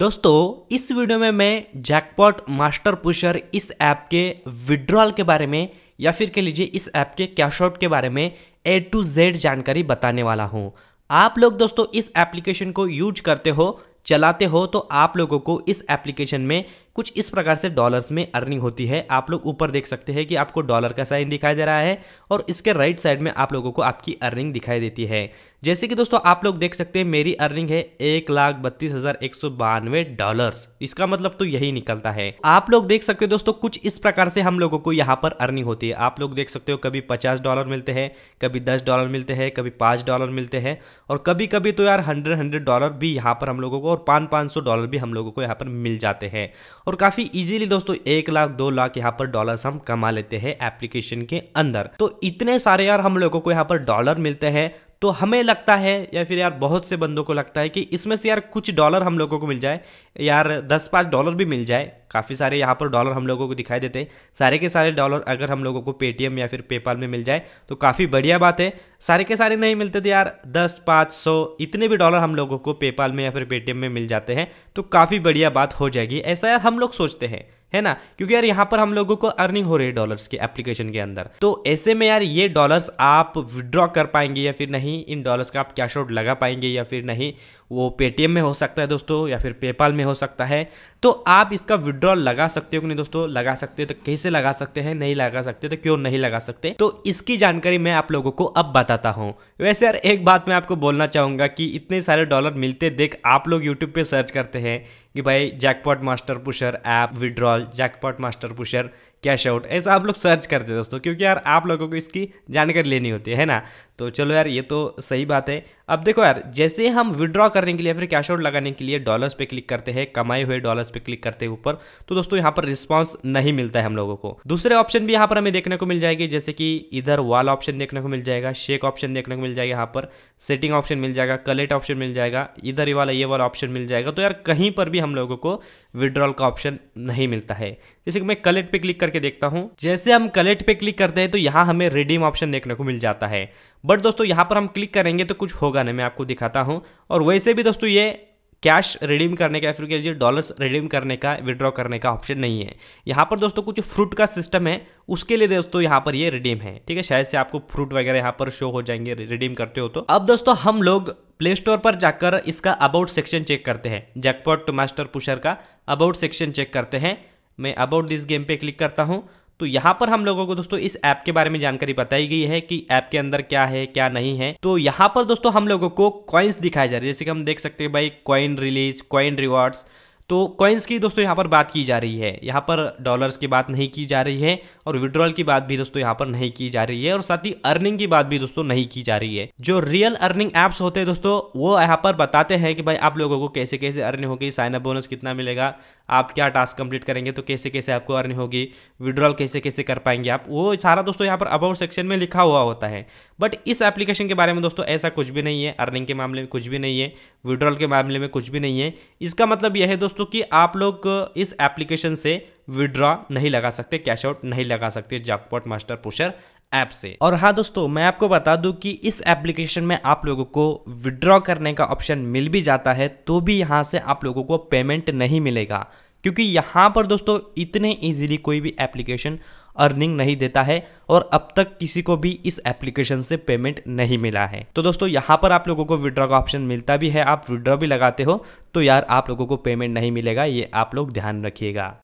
दोस्तों इस वीडियो में मैं जैकपॉट मास्टर पुशर इस ऐप के विड्रॉल के बारे में या फिर कह लीजिए इस ऐप के कैश आउट के बारे में ए टू जेड जानकारी बताने वाला हूँ आप लोग दोस्तों इस एप्लीकेशन को यूज करते हो चलाते हो तो आप लोगों को इस एप्लीकेशन में कुछ इस प्रकार से डॉलर्स में अर्निंग होती है आप लोग ऊपर देख सकते हैं कि आपको डॉलर का साइन दिखाई दे रहा है और इसके राइट साइड में आप लोगों को आपकी अर्निंग दिखाई देती है जैसे कि दोस्तों आप लोग देख सकते हैं मेरी अर्निंग है एक लाख बत्तीस हजार एक सौ बानवे डॉलर इसका मतलब तो यही निकलता है आप लोग देख सकते हो दोस्तों कुछ इस प्रकार से हम लोगों को यहाँ पर अर्निंग होती है आप लोग देख सकते हो कभी पचास डॉलर मिलते हैं कभी दस डॉलर मिलते हैं कभी पाँच डॉलर मिलते हैं और कभी कभी तो यार हंड्रेड हंड्रेड डॉलर भी यहाँ पर हम लोगों को और पाँच पाँच सौ डॉलर भी हम लोगों को यहाँ पर मिल जाते हैं और काफ़ी इजीली दोस्तों एक लाख दो लाख यहाँ पर डॉलर हम कमा लेते हैं एप्लीकेशन के अंदर तो इतने सारे यार हम लोगों को यहाँ पर डॉलर मिलते हैं तो हमें लगता है या फिर यार बहुत से बंदों को लगता है कि इसमें से यार कुछ डॉलर हम लोगों को मिल जाए यार दस पाँच डॉलर भी मिल जाए काफ़ी सारे यहाँ पर डॉलर हम लोगों को दिखाई देते हैं सारे के सारे डॉलर अगर हम लोगों को पेटीएम या फिर पेपाल में मिल जाए तो काफ़ी बढ़िया बात है सारे के सारे नहीं मिलते थे तो यार दस पाँच सौ इतने भी डॉलर हम लोगों को पेपाल में या फिर पेटीएम में मिल जाते हैं तो काफ़ी बढ़िया बात हो जाएगी ऐसा यार हम लोग सोचते हैं है ना क्योंकि यार यहाँ पर हम लोगों को अर्निंग हो रही है डॉलर्स के एप्लीकेशन के अंदर तो ऐसे में यार ये डॉलर्स आप विड्रॉ कर पाएंगे या फिर नहीं इन डॉलर्स का आप कैश आउट लगा पाएंगे या फिर नहीं वो पेटीएम में हो सकता है दोस्तों या फिर पेपाल में हो सकता है तो आप इसका विड्रॉ लगा सकते हो कि नहीं दोस्तों लगा सकते तो कैसे लगा सकते हैं नहीं लगा सकते तो क्यों नहीं लगा सकते तो इसकी जानकारी मैं आप लोगों को अब बताता हूँ वैसे यार एक बात मैं आपको बोलना चाहूँगा कि इतने सारे डॉलर मिलते देख आप लोग यूट्यूब पर सर्च करते हैं कि भाई jackpot master pusher app withdrawal jackpot master pusher cash out ऐसा आप लोग सर्च करते हैं दोस्तों क्योंकि यार आप लोगों को इसकी जानकारी लेनी होती है ना तो चलो यार ये तो सही बात है अब देखो यार जैसे हम विड्रॉ करने के लिए फिर कैश आउट लगाने के लिए डॉलर्स पे क्लिक करते हैं कमाए हुए डॉलर्स पे क्लिक करते हैं ऊपर तो दोस्तों यहाँ पर रिस्पॉन्स नहीं मिलता है हम लोगों को दूसरे ऑप्शन भी यहाँ पर हमें देखने को मिल जाएगी जैसे कि इधर वाल ऑप्शन देखने को मिल जाएगा शेक ऑप्शन देखने को मिल जाएगा यहाँ पर सेटिंग ऑप्शन मिल जाएगा कलेट ऑप्शन मिल जाएगा इधर ये वाला ये वाला ऑप्शन मिल जाएगा तो यार कहीं पर भी हम लोगों को विड्रॉल का ऑप्शन नहीं मिलता है जैसे कि मैं कलेक्ट पे क्लिक करके देखता हूँ जैसे हम कलेक्ट पे क्लिक करते हैं तो यहाँ हमें रिडीम ऑप्शन देखने को मिल जाता है बट दोस्तों यहाँ पर हम क्लिक करेंगे तो कुछ होगा नहीं मैं आपको दिखाता हूँ और वैसे भी दोस्तों ये कैश रिडीम करने का या फिर कह डॉलर्स रिडीम करने का विड्रॉ करने का ऑप्शन नहीं है यहाँ पर दोस्तों कुछ फ्रूट का सिस्टम है उसके लिए दोस्तों यहाँ पर ये रिडीम है ठीक है शायद से आपको फ्रूट वगैरह यहाँ पर शो हो जाएंगे रिडीम करते हो तो अब दोस्तों हम लोग प्ले स्टोर पर जाकर इसका अबाउट सेक्शन चेक करते हैं जैकपॉट टू मास्टर पुशर का अबाउट सेक्शन चेक करते हैं मैं अबाउट दिस गेम पे क्लिक करता हूँ तो यहाँ पर हम लोगों को दोस्तों इस ऐप के बारे में जानकारी बताई गई है कि ऐप के अंदर क्या है क्या नहीं है तो यहाँ पर दोस्तों हम लोगों को कॉइन्स दिखाए जा रहे हैं जैसे कि हम देख सकते हैं भाई कॉइन रिलीज कॉइन रिवॉर्ड्स तो कॉइन्स की दोस्तों यहाँ पर बात की जा रही है यहाँ पर डॉलर्स की बात नहीं की जा रही है और विड्रॉल की बात भी दोस्तों यहाँ पर नहीं की जा रही है और साथ ही अर्निंग की बात भी दोस्तों नहीं की जा रही है जो रियल अर्निंग एप्स होते हैं दोस्तों वो यहाँ पर बताते हैं कि भाई आप लोगों को कैसे कैसे अर्निंग होगी साइन अप बोनस कितना मिलेगा आप क्या टास्क कंप्लीट करेंगे तो कैसे कैसे आपको अर्निंग होगी विड्रॉल कैसे कैसे कर पाएंगे आप वो सारा दोस्तों यहाँ पर अबाउट सेक्शन में लिखा हुआ होता है बट इस एप्लीकेशन के बारे में दोस्तों ऐसा कुछ भी नहीं है अर्निंग के मामले में कुछ भी नहीं है विड्रॉल के मामले में कुछ भी नहीं है इसका मतलब यह है दोस्तों दोस्तों कि आप लोग इस एप्लीकेशन से विड्रॉ नहीं लगा सकते कैश आउट नहीं लगा सकते जैकपॉट मास्टर पुशर ऐप से और हाँ दोस्तों मैं आपको बता दूं कि इस एप्लीकेशन में आप लोगों को विड्रॉ करने का ऑप्शन मिल भी जाता है तो भी यहाँ से आप लोगों को पेमेंट नहीं मिलेगा क्योंकि यहाँ पर दोस्तों इतने इजीली कोई भी एप्लीकेशन अर्निंग नहीं देता है और अब तक किसी को भी इस एप्लीकेशन से पेमेंट नहीं मिला है तो दोस्तों यहाँ पर आप लोगों को विड्रॉ का ऑप्शन मिलता भी है आप विड्रॉ भी लगाते हो तो यार आप लोगों को पेमेंट नहीं मिलेगा ये आप लोग ध्यान रखिएगा